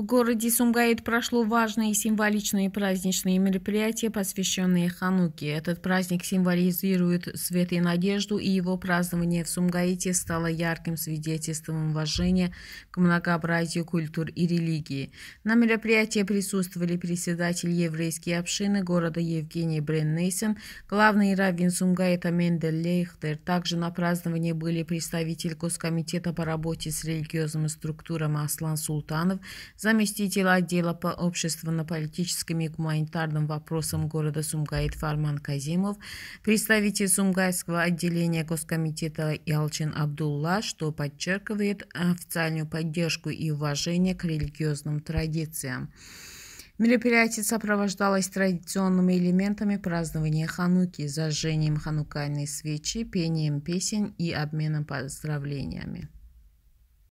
В городе Сумгаит прошло важные символичные праздничные мероприятия, посвященные Хануке. Этот праздник символизирует свет и надежду, и его празднование в Сумгаите стало ярким свидетельством уважения к многообразию культур и религии. На мероприятии присутствовали председатель еврейской общины города Евгений Бреннейсен, главный раввин Сумгаита Мендель Лейхтер. Также на праздновании были представители Госкомитета по работе с религиозными структурами Аслан Султанов, за заместитель отдела по общественно-политическим и гуманитарным вопросам города Сумгаит Фарман Казимов, представитель Сумгайского отделения Госкомитета Ялчин Абдулла, что подчеркивает официальную поддержку и уважение к религиозным традициям. Мероприятие сопровождалось традиционными элементами празднования Хануки, зажжением ханукальной свечи, пением песен и обменом поздравлениями.